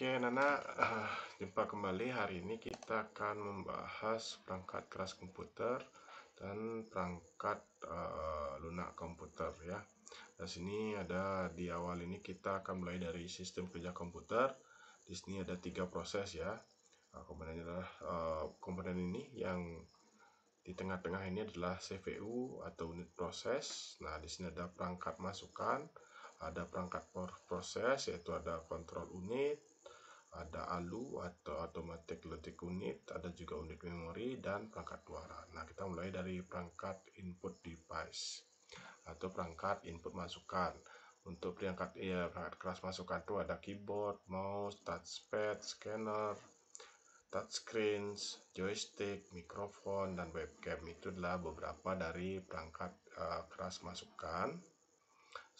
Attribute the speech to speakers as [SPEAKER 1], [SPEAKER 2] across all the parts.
[SPEAKER 1] Oke, Nana, uh, jumpa kembali. Hari ini kita akan membahas perangkat keras komputer dan perangkat uh, lunak komputer ya. Di sini ada di awal ini kita akan mulai dari sistem kerja komputer. Di sini ada tiga proses ya. Uh, adalah uh, komponen ini yang di tengah-tengah ini adalah CPU atau unit proses. Nah, di sini ada perangkat masukan, ada perangkat proses yaitu ada kontrol unit, ada ALU atau Automatic Logic Unit, ada juga unit memori dan perangkat suara. Nah, kita mulai dari perangkat input device atau perangkat input masukan. Untuk perangkat ya perangkat keras masukan itu ada keyboard, mouse, touchpad, scanner, touchscreens, joystick, mikrofon dan webcam. Itu adalah beberapa dari perangkat uh, eh, keras masukan.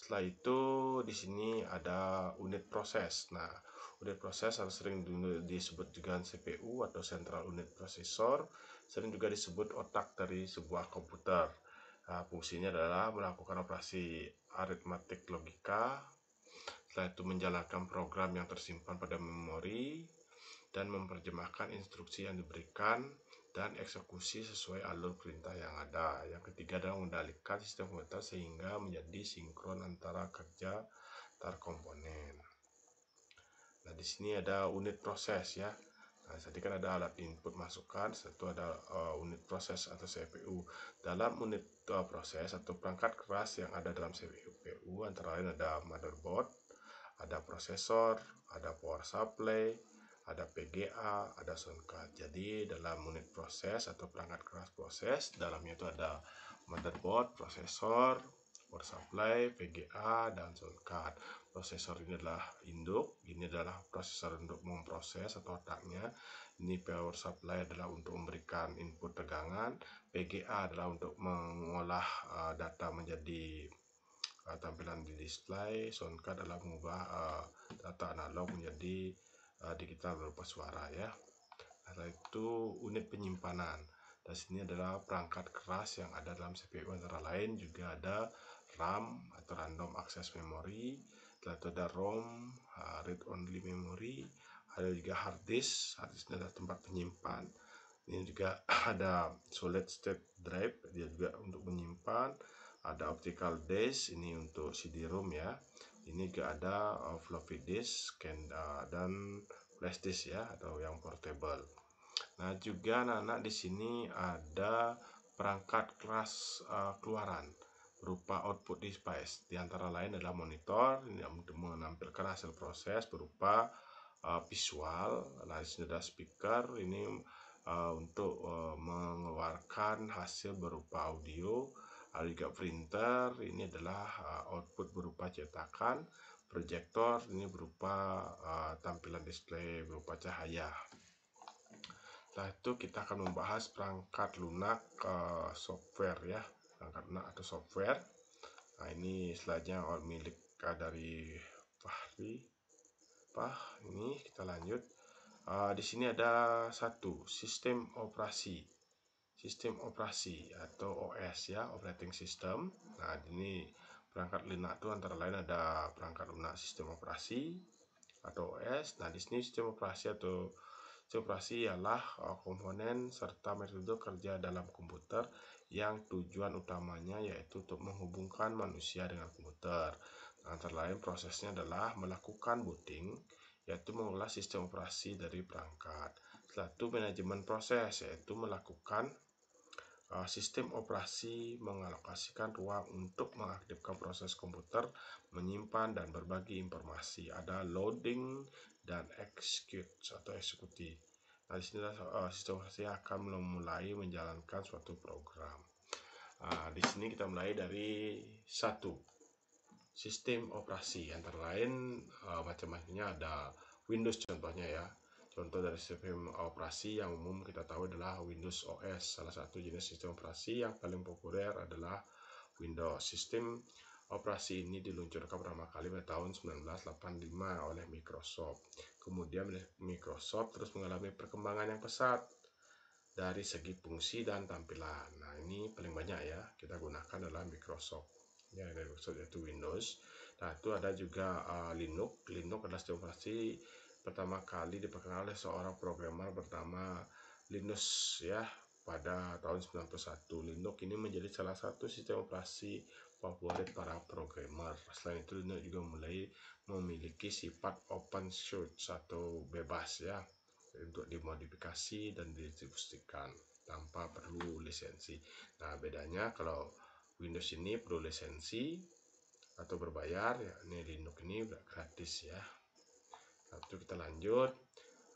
[SPEAKER 1] Setelah itu di sini ada unit proses. Nah, unit proses harus sering disebut juga CPU atau central unit processor, sering juga disebut otak dari sebuah komputer. Nah, fungsinya adalah melakukan operasi aritmatik logika, setelah itu menjalankan program yang tersimpan pada memori dan memperjemahkan instruksi yang diberikan dan eksekusi sesuai alur perintah yang ada. Yang ketiga adalah mengendalikan sistem komputer sehingga menjadi sinkron antara kerja antar komponen. Nah, di sini ada unit proses ya. Nah, tadi kan ada alat input masukan, satu ada uh, unit proses atau CPU. Dalam unit uh, proses atau perangkat keras yang ada dalam CPU antara lain ada motherboard, ada prosesor, ada power supply, ada PGA, ada soundcard. Jadi dalam unit proses atau perangkat keras proses, dalamnya itu ada motherboard, prosesor, power supply, pga dan soundcard. Prosesor ini adalah induk, ini adalah prosesor untuk memproses atau otaknya. Ini power supply adalah untuk memberikan input tegangan, pga adalah untuk mengolah uh, data menjadi uh, tampilan di display, soundcard adalah mengubah uh, data analog menjadi Eh, di kita berupa suara ya karena itu unit penyimpanan dan sini adalah perangkat keras yang ada dalam CPU antara lain juga ada RAM atau random access memory lalu ada ROM eh, read only memory ada juga hard disk hard disk adalah tempat penyimpan ini juga ada solid state drive dia juga untuk menyimpan ada optical disk ini untuk CD-ROM ya ini ada uh, floppy disk eh, dan flash disk ya atau yang portable nah juga anak-anak di sini ada perangkat kelas uh, eh, keluaran berupa output device di antara lain adalah monitor yang menampilkan hasil proses berupa uh, visual nah sini ada speaker ini uh, untuk uh, mengeluarkan hasil berupa audio ada juga printer ini adalah eh, output berupa cetakan proyektor ini berupa uh, tampilan display berupa cahaya setelah itu kita akan membahas perangkat lunak uh, software ya perangkat lunak atau software nah ini selanjutnya milik uh, dari Fahri Pah ini kita lanjut uh, di sini ada satu sistem operasi sistem operasi atau OS ya, operating system. Nah, ini perangkat lunak itu antara lain ada perangkat lunak sistem operasi atau OS. Nah, di sini sistem operasi atau sistem operasi ialah eh, komponen serta metode kerja dalam komputer yang tujuan utamanya yaitu untuk menghubungkan manusia dengan komputer. Nah, antara lain prosesnya adalah melakukan booting yaitu mengelola sistem operasi dari perangkat. Setelah manajemen proses yaitu melakukan Eh, sistem operasi mengalokasikan ruang untuk mengaktifkan proses komputer, menyimpan dan berbagi informasi. Ada loading dan execute atau eksekusi. Nah, di sini eh, sistem operasi akan memulai menjalankan suatu program. Nah, di sini kita mulai dari satu sistem operasi antara lain eh, macam-macamnya ada Windows contohnya ya Contoh dari sistem operasi yang umum kita tahu adalah Windows OS. Salah satu jenis sistem operasi yang paling populer adalah Windows. Sistem operasi ini diluncurkan pertama kali pada tahun 1985 oleh Microsoft. Kemudian Microsoft terus mengalami perkembangan yang pesat dari segi fungsi dan tampilan. Nah, ini paling banyak ya kita gunakan adalah Microsoft. Ya, Microsoft yaitu Windows. Nah, itu ada juga uh, Linux. Linux adalah sistem operasi pertama kali diperkenalkan oleh seorang programmer bernama Linux ya pada tahun 91 Linux ini menjadi salah satu sistem operasi favorit para programmer. Selain itu Linux juga mulai memiliki sifat open source atau bebas ya untuk dimodifikasi dan didistribusikan tanpa perlu lisensi. Nah, bedanya kalau Windows ini perlu lisensi atau berbayar, ya, ini Linux ini gratis ya itu kita lanjut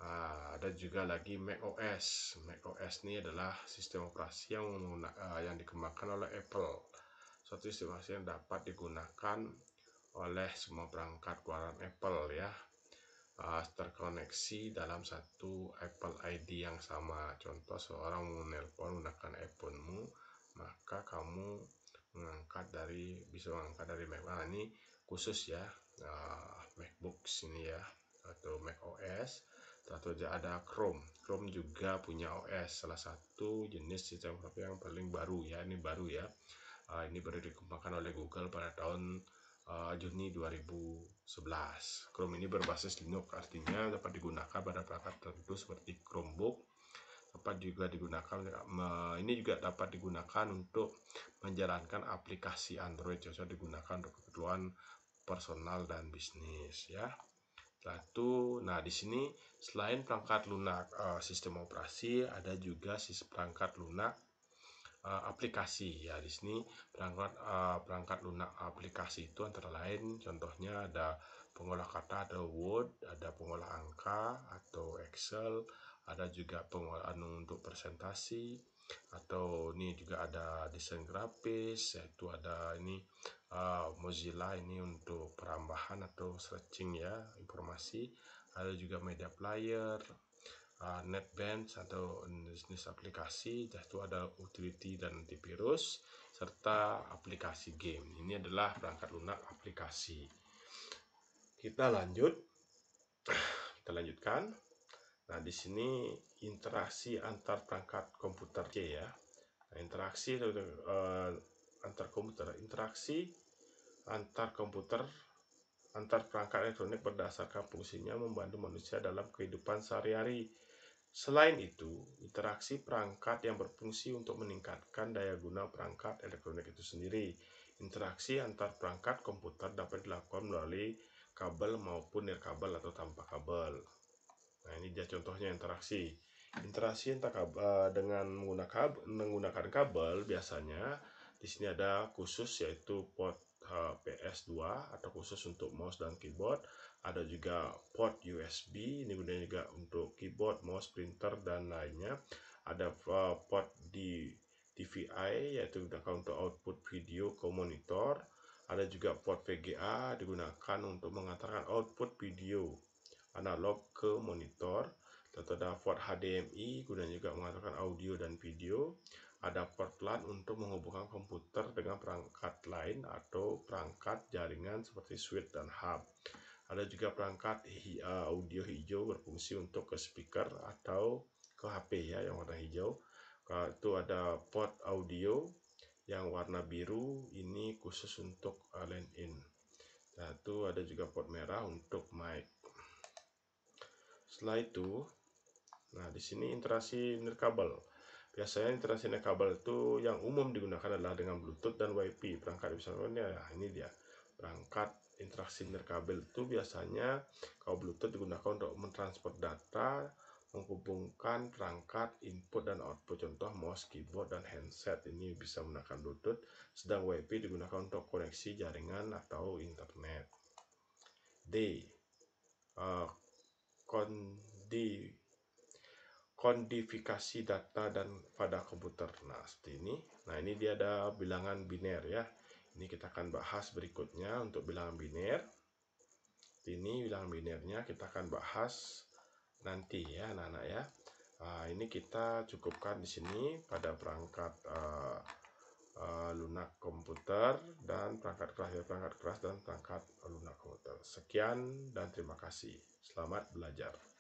[SPEAKER 1] ah, ada juga lagi macOS macOS ini adalah sistem operasi yang ah, yang dikembangkan oleh Apple suatu sistem operasi yang dapat digunakan oleh semua perangkat keluaran Apple ya uh, terkoneksi dalam satu Apple ID yang sama contoh seorang menelpon menggunakan iPhone-mu maka kamu mengangkat dari bisa mengangkat dari Mac ini khusus ya MacBook sini ya atau Mac OS atau ada Chrome Chrome juga punya OS salah satu jenis sistem operasi yang paling baru ya ini baru ya uh, ini baru dikembangkan oleh Google pada tahun uh, Juni 2011 Chrome ini berbasis Linux artinya dapat digunakan pada perangkat tertentu seperti Chromebook dapat juga digunakan ini juga dapat digunakan untuk menjalankan aplikasi Android cocok digunakan untuk keperluan personal dan bisnis ya satu, nah di sini selain perangkat lunak uh, sistem operasi ada juga perangkat lunak uh, aplikasi ya di sini perangkat uh, perangkat lunak aplikasi itu antara lain contohnya ada pengolah kata ada Word, ada pengolah angka atau Excel, ada juga pengolahan untuk presentasi, atau ini juga ada desain grafis yaitu ada ini uh, Mozilla ini untuk perambahan atau searching ya informasi ada juga media player uh, NetBench atau jenis aplikasi yaitu ada utility dan antivirus serta aplikasi game ini adalah perangkat lunak aplikasi kita lanjut kita lanjutkan nah di sini interaksi antar perangkat komputer C ya. Nah, interaksi uh, antar komputer, interaksi antar komputer antar perangkat elektronik berdasarkan fungsinya membantu manusia dalam kehidupan sehari-hari. Selain itu, interaksi perangkat yang berfungsi untuk meningkatkan daya guna perangkat elektronik itu sendiri. Interaksi antar perangkat komputer dapat dilakukan melalui kabel maupun nirkabel atau tanpa kabel. Nah, ini dia contohnya interaksi. Interaksi eh, dengan menggunakan kabel, biasanya di sini ada khusus yaitu port eh, PS2 atau khusus untuk mouse dan keyboard. Ada juga port USB, ini gunanya juga untuk keyboard, mouse, printer dan lainnya. Ada eh, port di TVI yaitu digunakan untuk output video ke monitor. Ada juga port VGA digunakan untuk mengantarkan output video analog ke monitor. Data port HDMI kemudian juga mengatakan audio dan video. Ada port LAN untuk menghubungkan komputer dengan perangkat lain atau perangkat jaringan seperti switch dan hub. Ada juga perangkat eh, audio hijau berfungsi untuk ke speaker atau ke HP ya yang warna hijau. Itu ada port audio yang warna biru ini khusus untuk eh, line in. Nah, itu ada juga port merah untuk mic. Setelah itu, Nah, di sini interaksi nirkabel. Biasanya interaksi nirkabel itu yang umum digunakan adalah dengan Bluetooth dan wi-fi Perangkat misalnya ya, ini dia. Perangkat interaksi nirkabel itu biasanya kalau Bluetooth digunakan untuk mentransfer data, menghubungkan perangkat input dan output contoh mouse, keyboard dan handset ini bisa menggunakan Bluetooth, sedang wi-fi digunakan untuk koneksi jaringan atau internet. D. Uh, kondi kondifikasi data dan pada komputer. Nah, seperti ini. Nah, ini dia ada bilangan biner ya. Ini kita akan bahas berikutnya untuk bilangan biner. Ini bilangan binernya kita akan bahas nanti ya anak-anak ya. Nah, ini kita cukupkan di sini pada perangkat uh, uh, lunak komputer dan perangkat keras ya perangkat keras dan perangkat lunak komputer. Sekian dan terima kasih. Selamat belajar.